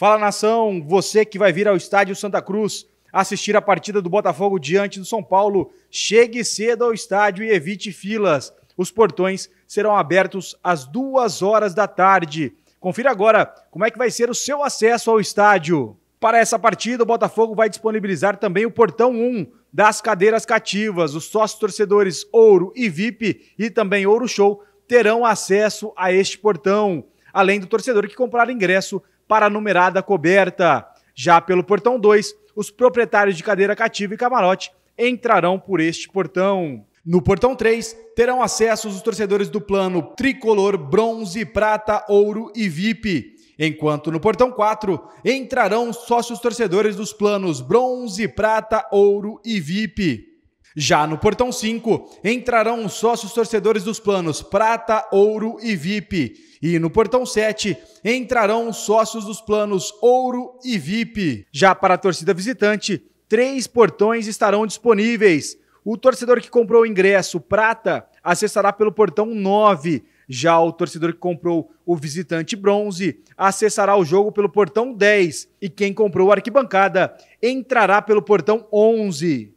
Fala nação, você que vai vir ao estádio Santa Cruz assistir a partida do Botafogo diante do São Paulo, chegue cedo ao estádio e evite filas. Os portões serão abertos às duas horas da tarde. Confira agora como é que vai ser o seu acesso ao estádio. Para essa partida, o Botafogo vai disponibilizar também o portão 1 das cadeiras cativas. Os sócios torcedores Ouro e VIP e também Ouro Show terão acesso a este portão, além do torcedor que comprar ingresso para a numerada coberta. Já pelo portão 2, os proprietários de cadeira cativa e camarote entrarão por este portão. No portão 3, terão acesso os torcedores do plano tricolor, bronze, prata, ouro e VIP. Enquanto no portão 4, entrarão sócios torcedores dos planos bronze, prata, ouro e VIP. Já no portão 5, entrarão os sócios torcedores dos planos prata, ouro e VIP. E no portão 7, entrarão os sócios dos planos ouro e VIP. Já para a torcida visitante, três portões estarão disponíveis. O torcedor que comprou o ingresso prata acessará pelo portão 9. Já o torcedor que comprou o visitante bronze acessará o jogo pelo portão 10. E quem comprou a arquibancada entrará pelo portão 11.